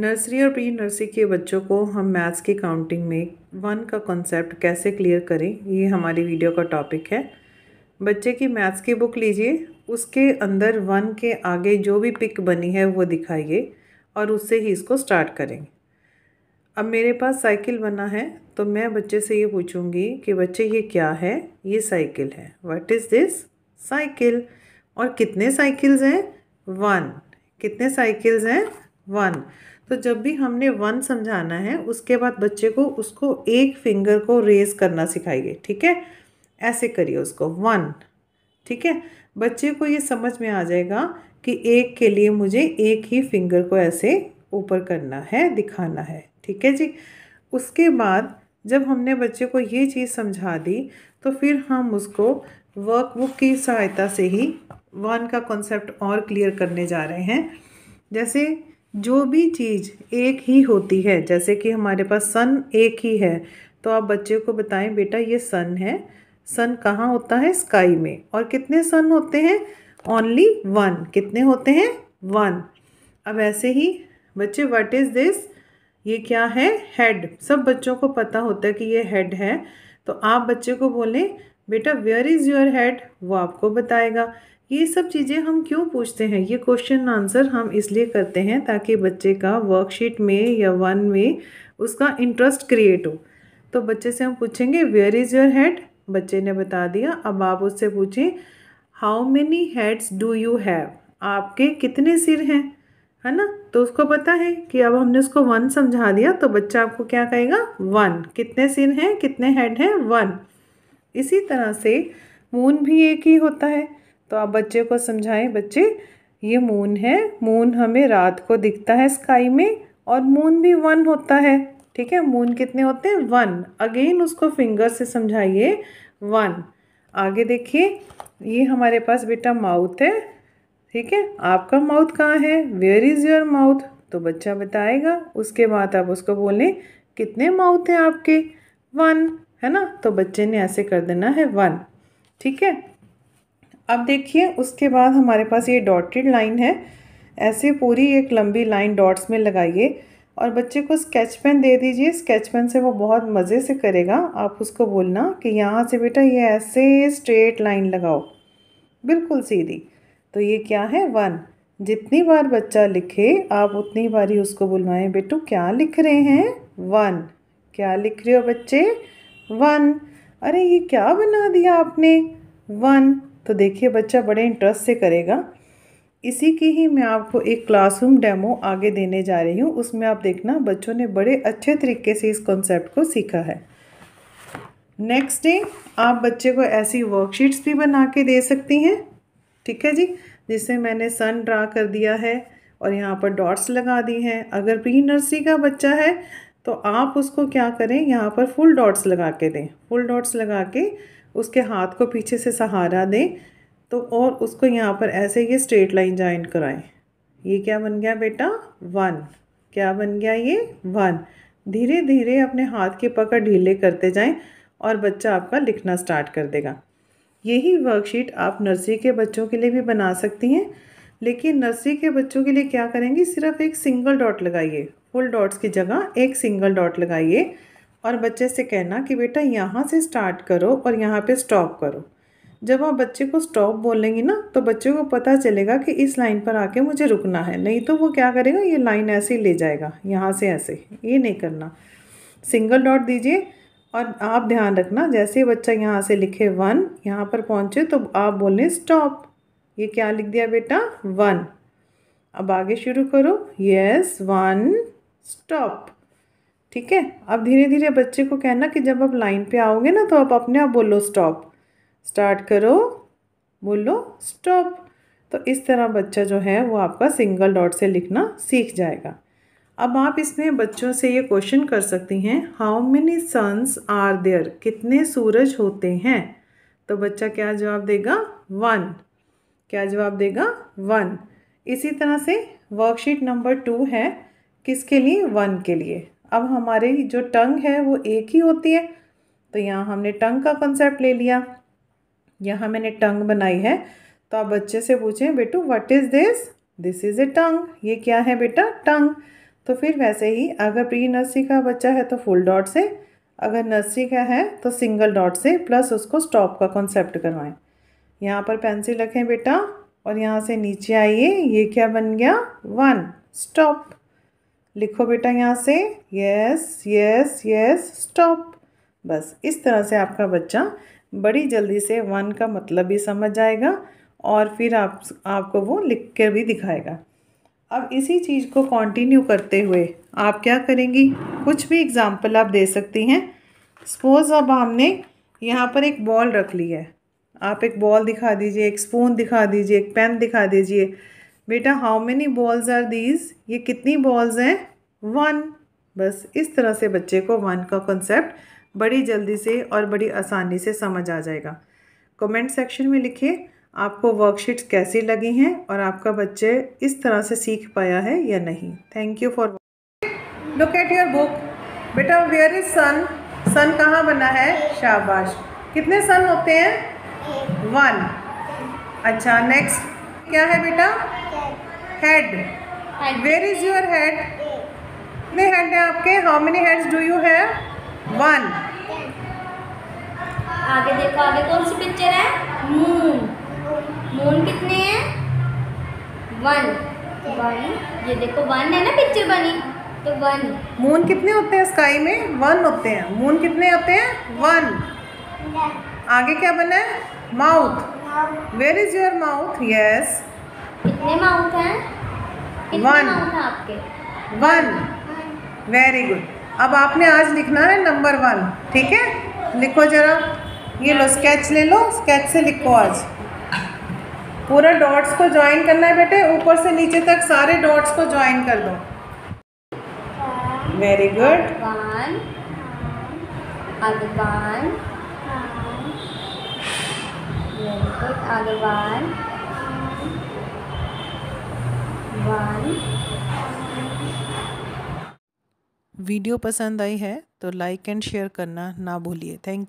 Nursery और pre nursery के बच्चों को हम मैथ्स की काउंटिंग में वन का कॉन्सेप्ट कैसे क्लियर करें ये हमारी वीडियो का टॉपिक है बच्चे की मैथ्स की बुक लीजिए उसके अंदर वन के आगे जो भी पिक बनी है वो दिखाइए और उससे ही इसको स्टार्ट करें अब मेरे पास साइकिल बना है तो मैं बच्चे से ये पूछूंगी कि बच्चे ये क्या है ये साइकिल है वट इज़ दिस साइकिल और कितने साइकिल्स हैं वन कितने साइकिल्स हैं वन तो जब भी हमने वन समझाना है उसके बाद बच्चे को उसको एक फिंगर को रेज करना सिखाइए ठीक है ऐसे करिए उसको वन ठीक है बच्चे को ये समझ में आ जाएगा कि एक के लिए मुझे एक ही फिंगर को ऐसे ऊपर करना है दिखाना है ठीक है जी उसके बाद जब हमने बच्चे को ये चीज़ समझा दी तो फिर हम उसको वर्कबुक की सहायता से ही वन का कॉन्सेप्ट और क्लियर करने जा रहे हैं जैसे जो भी चीज़ एक ही होती है जैसे कि हमारे पास सन एक ही है तो आप बच्चे को बताएं बेटा ये सन है सन कहाँ होता है स्काई में और कितने सन होते हैं ओनली वन कितने होते हैं वन अब ऐसे ही बच्चे व्हाट इज़ दिस ये क्या है हेड सब बच्चों को पता होता है कि ये हेड है तो आप बच्चे को बोलें बेटा वेयर इज़ योर हेड वो आपको बताएगा ये सब चीज़ें हम क्यों पूछते हैं ये क्वेश्चन आंसर हम इसलिए करते हैं ताकि बच्चे का वर्कशीट में या वन में उसका इंटरेस्ट क्रिएट हो तो बच्चे से हम पूछेंगे वेयर इज़ योर हेड बच्चे ने बता दिया अब आप उससे पूछें how many heads do you have आपके कितने सिर हैं है ना तो उसको पता है कि अब हमने उसको वन समझा दिया तो बच्चा आपको क्या कहेगा वन कितने सिर हैं कितने हेड हैं वन इसी तरह से मून भी एक ही होता है तो आप बच्चे को समझाएं बच्चे ये मून है मून हमें रात को दिखता है स्काई में और मून भी वन होता है ठीक है मून कितने होते हैं वन अगेन उसको फिंगर से समझाइए वन आगे देखिए ये हमारे पास बेटा माउथ है ठीक है आपका माउथ कहाँ है वेयर इज़ योर माउथ तो बच्चा बताएगा उसके बाद आप उसको बोलें कितने माउथ हैं आपके वन है ना तो बच्चे ने ऐसे कर देना है वन ठीक है अब देखिए उसके बाद हमारे पास ये डॉटेड लाइन है ऐसे पूरी एक लंबी लाइन डॉट्स में लगाइए और बच्चे को स्केच पेन दे दीजिए स्केच पेन से वो बहुत मज़े से करेगा आप उसको बोलना कि यहाँ से बेटा ये ऐसे स्ट्रेट लाइन लगाओ बिल्कुल सीधी तो ये क्या है वन जितनी बार बच्चा लिखे आप उतनी बार ही उसको बुलवाएं बेटू क्या लिख रहे हैं वन क्या लिख रहे हो बच्चे वन अरे ये क्या बना दिया आपने वन तो देखिए बच्चा बड़े इंटरेस्ट से करेगा इसी की ही मैं आपको एक क्लासरूम डेमो आगे देने जा रही हूँ उसमें आप देखना बच्चों ने बड़े अच्छे तरीके से इस कॉन्सेप्ट को सीखा है नेक्स्ट डे आप बच्चे को ऐसी वर्कशीट्स भी बना के दे सकती हैं ठीक है जी जिससे मैंने सन ड्रा कर दिया है और यहाँ पर डॉट्स लगा दी हैं अगर प्री नर्सरी का बच्चा है तो आप उसको क्या करें यहाँ पर फुल डॉट्स लगा के दें फुल डॉट्स लगा के उसके हाथ को पीछे से सहारा दें तो और उसको यहाँ पर ऐसे ये स्ट्रेट लाइन ज्वाइन कराएं ये क्या बन गया बेटा वन क्या बन गया ये वन धीरे धीरे अपने हाथ के पकड़ ढीले करते जाएं और बच्चा आपका लिखना स्टार्ट कर देगा यही वर्कशीट आप नर्सरी के बच्चों के लिए भी बना सकती हैं लेकिन नर्सरी के बच्चों के लिए क्या करेंगी सिर्फ एक सिंगल डॉट लगाइए फुल डॉट्स की जगह एक सिंगल डॉट लगाइए और बच्चे से कहना कि बेटा यहाँ से स्टार्ट करो और यहाँ पे स्टॉप करो जब आप बच्चे को स्टॉप बोलेंगी ना तो बच्चे को पता चलेगा कि इस लाइन पर आके मुझे रुकना है नहीं तो वो क्या करेगा ये लाइन ऐसे ही ले जाएगा यहाँ से ऐसे ये नहीं करना सिंगल डॉट दीजिए और आप ध्यान रखना जैसे बच्चा यहाँ से लिखे वन यहाँ पर पहुँचे तो आप बोलें स्टॉप ये क्या लिख दिया बेटा वन अब आगे शुरू करो यस वन स्टॉप ठीक है अब धीरे धीरे बच्चे को कहना कि जब आप लाइन पे आओगे ना तो आप अपने आप बोलो स्टॉप स्टार्ट करो बोलो स्टॉप तो इस तरह बच्चा जो है वो आपका सिंगल डॉट से लिखना सीख जाएगा अब आप इसमें बच्चों से ये क्वेश्चन कर सकती हैं how many suns are there कितने सूरज होते हैं तो बच्चा क्या जवाब देगा वन क्या जवाब देगा वन इसी तरह से वर्कशीट नंबर टू है किसके लिए वन के लिए अब हमारे जो टंग है वो एक ही होती है तो यहाँ हमने टंग का कंसेप्ट ले लिया यहाँ मैंने टंग बनाई है तो आप बच्चे से पूछें बेटू what is this this is a tongue ये क्या है बेटा टंग तो फिर वैसे ही अगर प्री नर्सरी का बच्चा है तो फुल डॉट से अगर नर्सरी का है तो सिंगल डॉट से प्लस उसको स्टॉप का कॉन्सेप्ट करवाएं यहाँ पर पेंसिल रखें बेटा और यहाँ से नीचे आइए ये क्या बन गया वन स्टॉप लिखो बेटा यहाँ से yes yes yes stop bus इस तरह से आपका बच्चा बड़ी जल्दी से वन का मतलब भी समझ जाएगा और फिर आप आपको वो लिख कर भी दिखाएगा अब इसी चीज़ को कंटिन्यू करते हुए आप क्या करेंगी कुछ भी एग्ज़ाम्पल आप दे सकती हैं सपोज़ अब हमने यहाँ पर एक बॉल रख ली है आप एक बॉल दिखा दीजिए एक स्पून दिखा दीजिए एक पेन दिखा दीजिए बेटा how many balls are these ये कितनी बॉल्स हैं वन बस इस तरह से बच्चे को वन का कॉन्सेप्ट बड़ी जल्दी से और बड़ी आसानी से समझ आ जाएगा कमेंट सेक्शन में लिखिए आपको वर्कशीट्स कैसी लगी हैं और आपका बच्चे इस तरह से सीख पाया है या नहीं thank you for look at your book बेटा वेयर इज सन सन कहाँ बना है शाबाश कितने सन होते हैं वन अच्छा नेक्स्ट क्या है बेटा head where is your head कितने हैंड है आपके how many heads do you have one आगे देखो आगे कौन सी पिक्चर है मून मून कितने हैं वन वन ये देखो वन है ना पिक्चर बनी तो वन मून कितने होते हैं स्काई में वन होते हैं मून कितने होते हैं वन आगे क्या बना है mouth Where is your mouth? Yes. कितने माउथ हैं वन आपके वन वेरी गुड अब आपने आज लिखना है नंबर वन ठीक है लिखो जरा ये लो स्केच ले लो स्केच से लिखो आज पूरा डॉट्स को ज्वाइन करना है बेटे ऊपर से नीचे तक सारे डॉट्स को ज्वाइन कर दो वेरी गुड वन put आगे वन वन वीडियो पसंद आई है तो लाइक एंड शेयर करना ना भूलिए थैंक